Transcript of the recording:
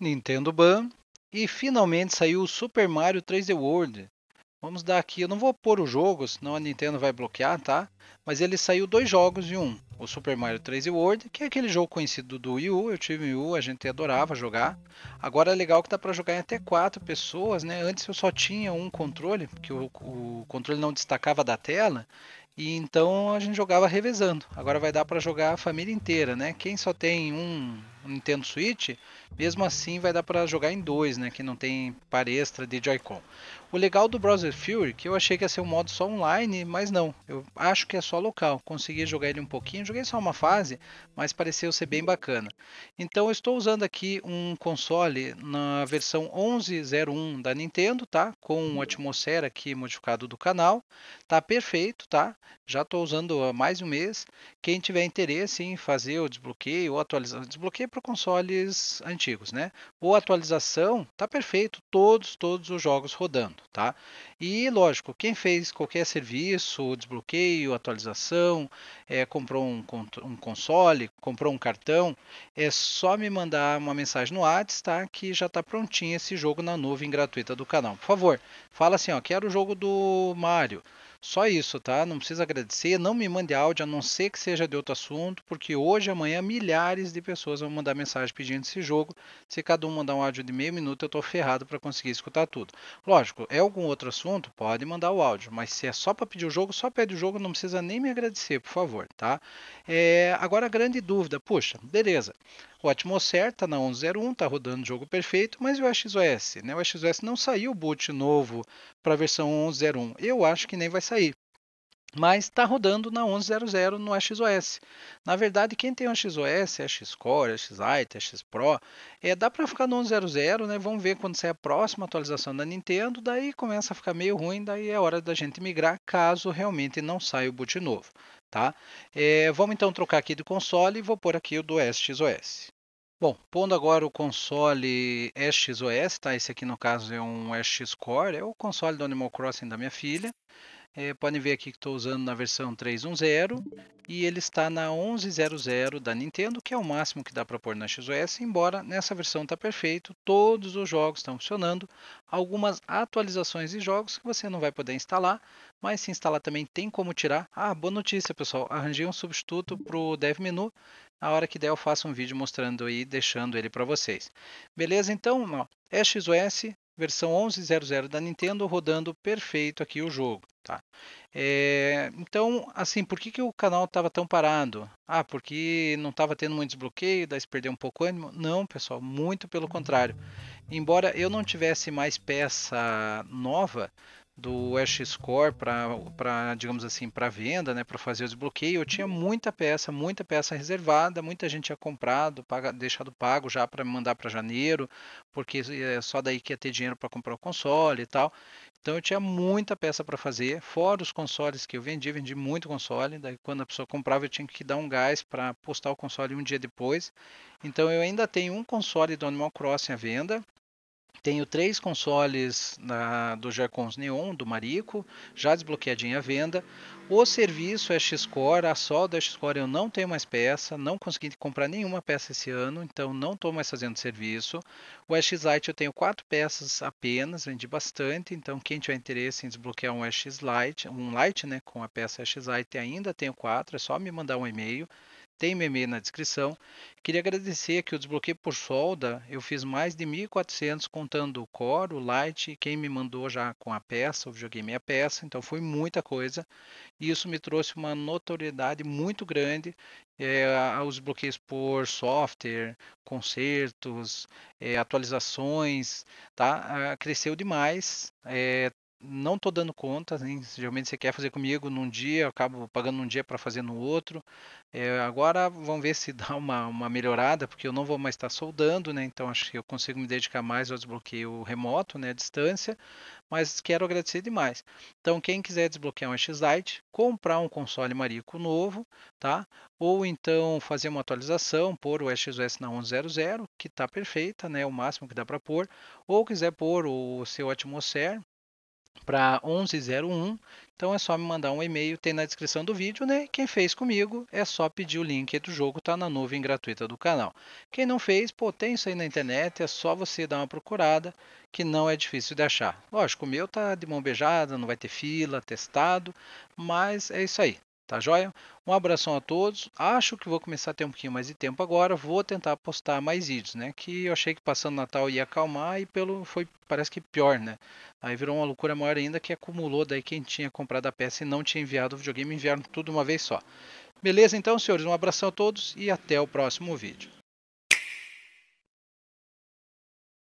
Nintendo Ban e finalmente saiu o Super Mario 3D World. Vamos dar aqui, eu não vou pôr o jogo, senão a Nintendo vai bloquear, tá? Mas ele saiu dois jogos em um. O Super Mario 3D World, que é aquele jogo conhecido do Wii U, eu tive Wii U, a gente adorava jogar. Agora é legal que dá para jogar em até quatro pessoas, né? Antes eu só tinha um controle, porque o, o controle não destacava da tela, e então a gente jogava revezando. Agora vai dar para jogar a família inteira, né? Quem só tem um Nintendo Switch, mesmo assim vai dar para jogar em dois, né? Que não tem par extra de Joy-Con. O legal do Browser Fury, é que eu achei que ia ser um modo só online, mas não. Eu acho que é só local. Consegui jogar ele um pouquinho, joguei só uma fase, mas pareceu ser bem bacana. Então eu estou usando aqui um console na versão 11.01 da Nintendo, tá? Com o Atmosfera aqui modificado do canal. Tá perfeito, tá? Já estou usando há mais de um mês. Quem tiver interesse em fazer o desbloqueio ou atualização, desbloqueio para consoles antigos, né? Ou atualização, tá perfeito, todos, todos os jogos rodando mundo, tá? E lógico, quem fez qualquer serviço, desbloqueio, atualização, é, comprou um, um, console, comprou um cartão, é só me mandar uma mensagem no WhatsApp, tá? Que já está prontinho esse jogo na nuvem gratuita do canal. Por favor, fala assim, ó, quero o jogo do Mario. Só isso, tá? Não precisa agradecer, não me mande áudio, a não ser que seja de outro assunto, porque hoje, amanhã, milhares de pessoas vão mandar mensagem pedindo esse jogo. Se cada um mandar um áudio de meio minuto, eu estou ferrado para conseguir escutar tudo. Lógico, é algum outro assunto, pode mandar o áudio, mas se é só para pedir o jogo, só pede o jogo, não precisa nem me agradecer, por favor, tá? É, agora, a grande dúvida, puxa, beleza. O Atmosphere está na 11.01, está rodando o jogo perfeito, mas e o AXOS? Né? O AXOS não saiu o boot novo para a versão 11.01. Eu acho que nem vai sair mas está rodando na 11.00 no XOS. Na verdade, quem tem o AXOS, é AXCore, é AXite, é AXPro, é, dá para ficar no 11.00, né? Vamos ver quando sair a próxima atualização da Nintendo, daí começa a ficar meio ruim, daí é hora da gente migrar, caso realmente não saia o boot novo, tá? É, vamos então trocar aqui de console e vou pôr aqui o do SXOS. Bom, pondo agora o console XOS, tá? Esse aqui no caso é um SX Core, é o console do Animal Crossing da minha filha. É, podem ver aqui que estou usando na versão 3.1.0 e ele está na 11.0.0 da Nintendo, que é o máximo que dá para pôr na XOS, embora nessa versão está perfeito, todos os jogos estão funcionando, algumas atualizações de jogos que você não vai poder instalar, mas se instalar também tem como tirar. Ah, boa notícia pessoal, arranjei um substituto para o Dev Menu, a hora que der eu faço um vídeo mostrando e deixando ele para vocês. Beleza? Então, ó, é XOS, versão 11.00 da Nintendo rodando perfeito aqui o jogo. Tá? É, então, assim, por que, que o canal estava tão parado? Ah, porque não estava tendo muito desbloqueio, daí se perdeu um pouco o ânimo? Não, pessoal, muito pelo contrário. Embora eu não tivesse mais peça nova, do Ash Score para, digamos assim, para venda, né, para fazer o desbloqueio, eu tinha uhum. muita peça, muita peça reservada, muita gente tinha comprado, paga, deixado pago já para mandar para janeiro, porque é só daí que ia ter dinheiro para comprar o console e tal. Então eu tinha muita peça para fazer, fora os consoles que eu vendi, vendi muito console, daí quando a pessoa comprava eu tinha que dar um gás para postar o console um dia depois. Então eu ainda tenho um console do Animal Crossing à venda, tenho três consoles na, do Gearcons Neon, do Marico, já desbloqueadinho à venda. O serviço é X-Core, a solda é X-Core, eu não tenho mais peça, não consegui comprar nenhuma peça esse ano, então não estou mais fazendo serviço. O X-Lite eu tenho quatro peças apenas, vendi bastante, então quem tiver interesse em desbloquear um X-Lite, um Lite né, com a peça X-Lite ainda tenho quatro, é só me mandar um e-mail tem meme na descrição. Queria agradecer que o desbloqueio por solda eu fiz mais de 1.400 contando o core, o light, quem me mandou já com a peça, o videogame e a peça, então foi muita coisa. E isso me trouxe uma notoriedade muito grande é, eh, aos bloqueios por software, consertos, é, atualizações, tá? Ah, cresceu demais. É, não tô dando conta, né? geralmente você quer fazer comigo num dia, eu acabo pagando um dia para fazer no outro. É, agora vamos ver se dá uma, uma melhorada, porque eu não vou mais estar soldando, né? Então acho que eu consigo me dedicar mais ao desbloqueio remoto, né? A distância. Mas quero agradecer demais. Então quem quiser desbloquear um X-Lite, comprar um console Marico novo, tá? Ou então fazer uma atualização, pôr o XOS na 11.00, que está perfeita, né? O máximo que dá para pôr. Ou quiser pôr o seu Atmosfera para 1101. Então é só me mandar um e-mail, tem na descrição do vídeo, né? Quem fez comigo é só pedir o link do jogo, tá na nuvem gratuita do canal. Quem não fez, pô, tem isso aí na internet, é só você dar uma procurada, que não é difícil de achar. Lógico, o meu tá de mão beijada, não vai ter fila, testado, mas é isso aí. Tá joia? Um abração a todos. Acho que vou começar a ter um pouquinho mais de tempo agora. Vou tentar postar mais vídeos, né? Que eu achei que passando Natal ia acalmar e pelo foi parece que pior, né? Aí virou uma loucura maior ainda que acumulou daí quem tinha comprado a peça e não tinha enviado o videogame, enviaram tudo uma vez só. Beleza então, senhores? Um abração a todos e até o próximo vídeo.